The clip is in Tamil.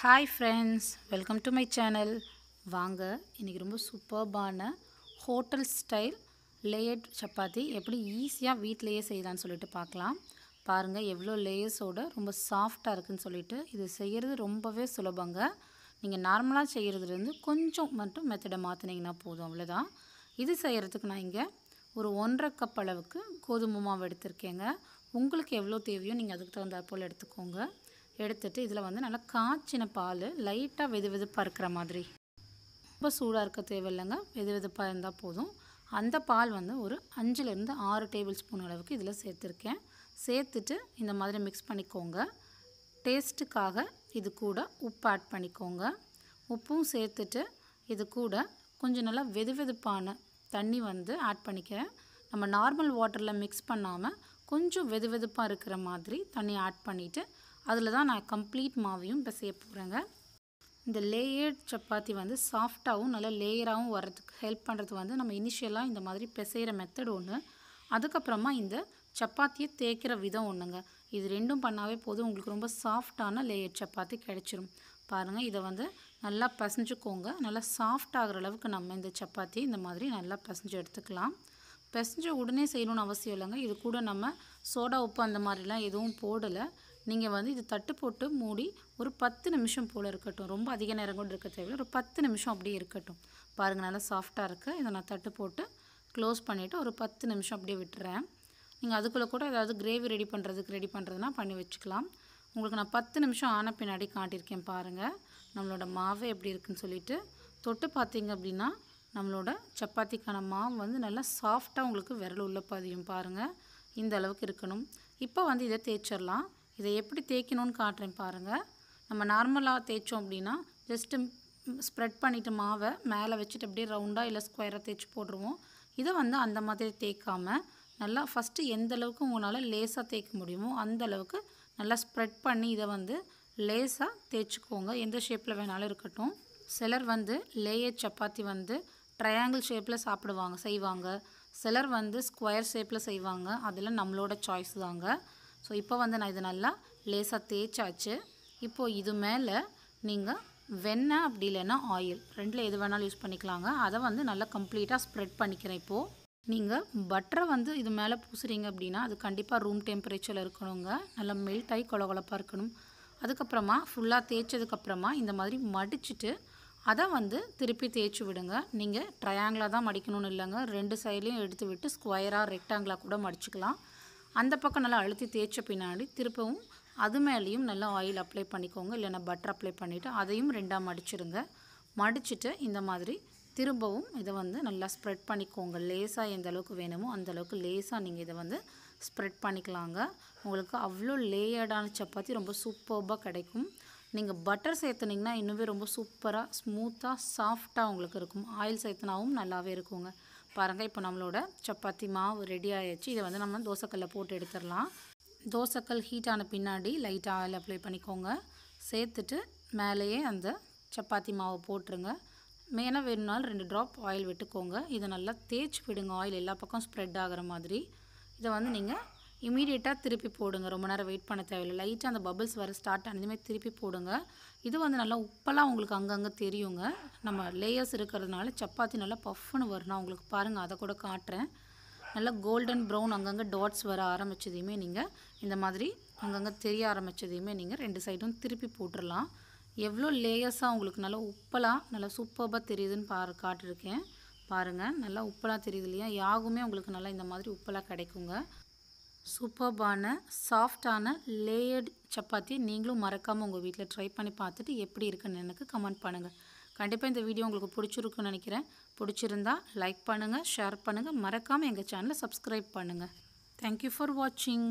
hi friends welcome to my channel வாங்க இன்றைக்கி ரொம்ப சூப்பர்பான ஹோட்டல் ஸ்டைல் லேயர்ட் சப்பாத்தி எப்படி ஈஸியாக வீட்டிலையே செய்யலான்னு சொல்லிட்டு பார்க்கலாம் பாருங்கள் எவ்வளோ லேயர்ஸோடு ரொம்ப சாஃப்டாக இருக்குதுன்னு சொல்லிட்டு இது செய்கிறது ரொம்பவே சுலபங்க நீங்கள் நார்மலாக செய்கிறதுலேருந்து கொஞ்சம் மட்டும் மெத்தடை மாற்றினீங்கன்னா போதும் அவ்வளோதான் இது செய்கிறதுக்கு நான் இங்கே ஒரு ஒன்றரை கப் அளவுக்கு கோதுமை மாவு எடுத்திருக்கேங்க உங்களுக்கு எவ்வளோ தேவையோ நீங்கள் அதுக்கு தகுந்தாற்போல் எடுத்துக்கோங்க எடுத்துட்டு இதில் வந்து நல்லா காய்ச்சின பால் லைட்டாக வெது வெதுப்பாக இருக்கிற மாதிரி ரொம்ப சூடாக இருக்க தேவையில்லைங்க வெது வெதுப்பாக இருந்தால் போதும் அந்த பால் வந்து ஒரு அஞ்சுலேருந்து ஆறு டேபிள் ஸ்பூன் அளவுக்கு இதில் சேர்த்துருக்கேன் சேர்த்துட்டு இந்த மாதிரி மிக்ஸ் பண்ணிக்கோங்க டேஸ்ட்டுக்காக இது கூட உப்பு ஆட் பண்ணிக்கோங்க உப்பும் சேர்த்துட்டு இது கூட கொஞ்சம் நல்லா வெது வெதுப்பான தண்ணி வந்து ஆட் பண்ணிக்கிறேன் நம்ம நார்மல் வாட்டரில் மிக்ஸ் பண்ணாமல் கொஞ்சம் வெது வெதுப்பாக இருக்கிற மாதிரி தண்ணி ஆட் பண்ணிவிட்டு அதில் தான் நான் கம்ப்ளீட் மாவையும் இப்போ செய்ய போகிறேங்க இந்த லேயர்ட் சப்பாத்தி வந்து சாஃப்டாகவும் நல்லா லேயராகவும் வர்றதுக்கு ஹெல்ப் பண்ணுறது வந்து நம்ம இனிஷியலாக இந்த மாதிரி பிசைகிற மெத்தட் ஒன்று அதுக்கப்புறமா இந்த சப்பாத்தியை தேய்க்கிற விதம் ஒன்றுங்க இது ரெண்டும் பண்ணாவே போதும் உங்களுக்கு ரொம்ப சாஃப்டான லேயர் சப்பாத்தி கிடச்சிரும் பாருங்கள் இதை வந்து நல்லா பசைஞ்சுக்கோங்க நல்லா சாஃப்ட் ஆகிற அளவுக்கு நம்ம இந்த சப்பாத்தி இந்த மாதிரி நல்லா பசைஞ்சு எடுத்துக்கலாம் பசைஞ்ச உடனே செய்யணும்னு அவசியம் இல்லைங்க இது கூட நம்ம சோடா உப்பு அந்த மாதிரிலாம் எதுவும் போடலை நீங்கள் வந்து இது தட்டு போட்டு மூடி ஒரு பத்து நிமிஷம் போல் இருக்கட்டும் ரொம்ப அதிக நேரம் கொண்டு இருக்க தேவையில்லை ஒரு பத்து நிமிஷம் அப்படியே இருக்கட்டும் பாருங்கள் நல்லா சாஃப்டாக இருக்குது இதை நான் தட்டு போட்டு க்ளோஸ் பண்ணிவிட்டு ஒரு பத்து நிமிஷம் அப்படியே விட்டுறேன் நீங்கள் அதுக்குள்ளே கூட ஏதாவது கிரேவி ரெடி பண்ணுறதுக்கு ரெடி பண்ணுறதுனா பண்ணி வச்சுக்கலாம் உங்களுக்கு நான் பத்து நிமிஷம் ஆன பின்னாடி காட்டியிருக்கேன் பாருங்கள் நம்மளோட மாவு எப்படி இருக்குன்னு சொல்லிட்டு தொட்டு பார்த்தீங்க அப்படின்னா நம்மளோட சப்பாத்திக்கான மாவு வந்து நல்லா சாஃப்டாக உங்களுக்கு விரல் உள்ள பதியும் பாருங்கள் இந்த அளவுக்கு இருக்கணும் இப்போ வந்து இதை தேய்ச்சிடலாம் இதை எப்படி தேய்க்கணும்னு காட்டுறேன் பாருங்கள் நம்ம நார்மலாக தேய்ச்சோம் அப்படின்னா ஜஸ்ட்டு ஸ்ப்ரெட் பண்ணிவிட்டு மாவை மேலே வச்சுட்டு அப்படியே ரவுண்டாக இல்லை ஸ்கொயராக தேய்ச்சி போட்டுருவோம் இதை வந்து அந்த மாதிரி தேய்க்காமல் நல்லா ஃபஸ்ட்டு எந்த அளவுக்கு உங்களால் லேஸாக தேய்க்க முடியுமோ அந்த அளவுக்கு நல்லா ஸ்ப்ரெட் பண்ணி இதை வந்து லேஸாக தேய்ச்சிக்கோங்க எந்த ஷேப்பில் வேணாலும் இருக்கட்டும் சிலர் வந்து லேயர் சப்பாத்தி வந்து ட்ரையாங்கிள் ஷேப்பில் சாப்பிடுவாங்க செய்வாங்க சிலர் வந்து ஸ்கொயர் ஷேப்பில் செய்வாங்க அதில் நம்மளோட சாய்ஸ் தாங்க ஸோ இப்போ வந்து நான் இது நல்லா லேசாக தேய்ச்சாச்சு இப்போது இது மேலே நீங்கள் வெண்ணெய் அப்படி இல்லைன்னா ஆயில் ரெண்டில் எது வேணாலும் யூஸ் பண்ணிக்கலாங்க அதை வந்து நல்லா கம்ப்ளீட்டாக ஸ்ப்ரெட் பண்ணிக்கிறேன் இப்போது நீங்கள் பட்டரை வந்து இது மேலே பூசுறீங்க அப்படின்னா அது கண்டிப்பாக ரூம் டெம்பரேச்சரில் இருக்கணுங்க நல்லா மெல்ட் ஆகி கொலகொலப்பாக இருக்கணும் அதுக்கப்புறமா ஃபுல்லாக தேய்ச்சதுக்கப்புறமா இந்த மாதிரி மடிச்சுட்டு அதை வந்து திருப்பி தேய்ச்சி விடுங்க நீங்கள் ட்ரையாங்கிளாக தான் மடிக்கணும்னு இல்லைங்க ரெண்டு சைட்லேயும் எடுத்து விட்டு ஸ்கொயராக ரெக்டாங்கிளாக கூட மடிச்சுக்கலாம் அந்த பக்கம் நல்லா அழுத்தி தேய்ச்ச பின்னாடி திருப்பவும் அது மேலேயும் நல்லா ஆயில் அப்ளை பண்ணிக்கோங்க இல்லைன்னா பட்டர் அப்ளை பண்ணிவிட்டு அதையும் ரெண்டாக மடிச்சிடுங்க மடிச்சுட்டு இந்த மாதிரி திரும்பவும் இதை வந்து நல்லா ஸ்ப்ரெட் பண்ணிக்கோங்க லேஸாக எந்த அளவுக்கு வேணுமோ அந்த அளவுக்கு லேஸாக நீங்கள் இதை வந்து ஸ்ப்ரெட் பண்ணிக்கலாங்க உங்களுக்கு அவ்வளோ லேயர்டான சப்பாத்தி ரொம்ப சூப்பர்பாக கிடைக்கும் நீங்கள் பட்டர் சேர்த்துனிங்கன்னா இன்னுமே ரொம்ப சூப்பராக ஸ்மூத்தாக சாஃப்டாக உங்களுக்கு இருக்கும் ஆயில் சேர்த்துனாவும் நல்லாவே இருக்குங்க பாருங்கள் இப்போ நம்மளோட சப்பாத்தி மாவு ரெடி ஆகிடுச்சு இதை வந்து நம்ம தோசைக்கல்லில் போட்டு எடுத்துடலாம் தோசைக்கல் ஹீட்டான பின்னாடி லைட்டாக ஆயில் அப்ளை பண்ணிக்கோங்க சேர்த்துட்டு மேலேயே அந்த சப்பாத்தி மாவை போட்டுருங்க மேலே வேணும்னாலும் ரெண்டு ட்ராப் ஆயில் விட்டுக்கோங்க இதை நல்லா தேய்ச்சி விடுங்க ஆயில் எல்லா பக்கம் ஸ்ப்ரெட் ஆகிற மாதிரி இதை வந்து நீங்கள் இமீடியட்டாக திருப்பி போடுங்க ரொம்ப நேரம் வெயிட் பண்ண தேவையில்லை லைட்டாக அந்த பபிள்ஸ் வர ஸ்டார்ட் ஆனதுமே திருப்பி போடுங்க இது வந்து நல்லா உப்பெல்லாம் உங்களுக்கு அங்கங்கே தெரியுங்க நம்ம லேயர்ஸ் இருக்கிறதுனால சப்பாத்தி நல்லா பஃப்னு வரணும் உங்களுக்கு பாருங்கள் அதை கூட காட்டுறேன் நல்லா கோல்டன் ப்ரௌன் அங்கங்கே டாட்ஸ் வர ஆரம்பித்ததையுமே நீங்கள் இந்த மாதிரி அங்கங்கே தெரிய ஆரம்பித்ததையுமே நீங்கள் ரெண்டு சைடும் திருப்பி போட்டுடலாம் எவ்வளோ லேயர்ஸாக உங்களுக்கு நல்லா உப்பெல்லாம் நல்லா சூப்பராக தெரியுதுன்னு பாரு காட்டிருக்கேன் பாருங்கள் நல்லா உப்பெல்லாம் தெரியுது இல்லையா யாகுமே உங்களுக்கு நல்லா இந்த மாதிரி உப்பெல்லாம் கிடைக்குங்க சூப்பர்பான சாஃப்டான லேயர்டு சப்பாத்தி நீங்களும் மறக்காமல் உங்கள் வீட்டில் ட்ரை பண்ணி பார்த்துட்டு எப்படி இருக்குன்னு எனக்கு கமெண்ட் பண்ணுங்கள் கண்டிப்பாக இந்த வீடியோ உங்களுக்கு பிடிச்சிருக்குன்னு நினைக்கிறேன் பிடிச்சிருந்தா லைக் பண்ணுங்கள் ஷேர் பண்ணுங்கள் மறக்காமல் எங்கள் சேனலை சப்ஸ்கிரைப் பண்ணுங்கள் தேங்க்யூ ஃபார் வாட்சிங்